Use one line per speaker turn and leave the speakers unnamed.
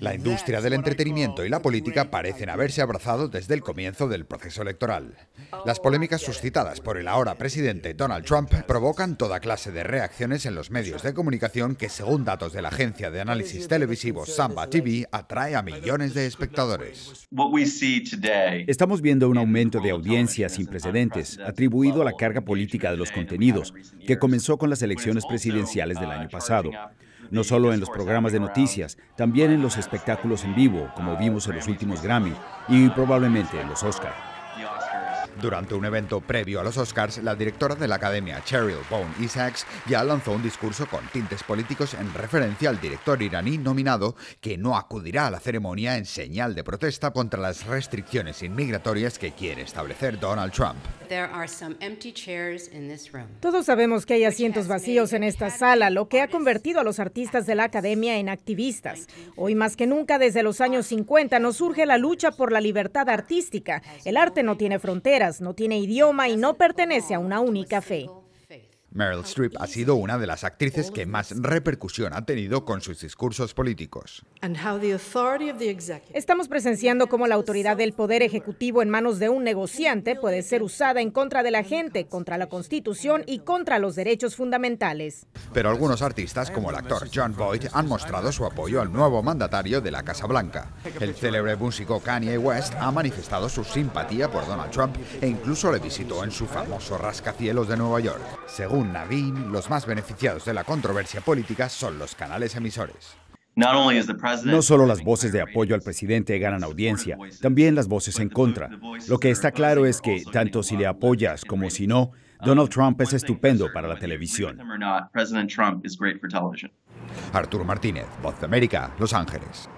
La industria del entretenimiento y la política parecen haberse abrazado desde el comienzo del proceso electoral. Las polémicas suscitadas por el ahora presidente Donald Trump provocan toda clase de reacciones en los medios de comunicación que, según datos de la agencia de análisis televisivo Samba TV, atrae a millones de espectadores. Estamos viendo un aumento de audiencias sin precedentes, atribuido a la carga política de
los contenidos, que comenzó con las elecciones presidenciales del año pasado no solo en los programas de noticias, también en los espectáculos en vivo, como vimos en los últimos Grammy y
probablemente en los Oscar. Durante un evento previo a los Oscars, la directora de la academia, Cheryl Bone Isaacs, ya lanzó un discurso con tintes políticos en referencia al director iraní nominado que no acudirá a la ceremonia en señal de protesta contra las restricciones inmigratorias que quiere establecer Donald Trump.
Todos sabemos que hay asientos vacíos en esta sala, lo que ha convertido a los artistas de la academia en activistas. Hoy más que nunca, desde los años 50, nos surge la lucha por la libertad artística. El arte no tiene fronteras no tiene idioma y no pertenece a una única fe.
Meryl Streep ha sido una de las actrices que más repercusión ha tenido con sus discursos políticos.
Estamos presenciando cómo la autoridad del poder ejecutivo en manos de un negociante puede ser usada en contra de la gente, contra la Constitución y contra los derechos fundamentales.
Pero algunos artistas, como el actor John Boyd, han mostrado su apoyo al nuevo mandatario de la Casa Blanca. El célebre músico Kanye West ha manifestado su simpatía por Donald Trump e incluso le visitó en su famoso rascacielos de Nueva York. Según Navin, los más beneficiados de la controversia política son los canales emisores.
No solo las voces de apoyo al presidente
ganan audiencia, también las
voces en contra. Lo que está claro es que, tanto si le apoyas como si no, Donald Trump es estupendo para la televisión. Arturo Martínez, Voz de América, Los Ángeles.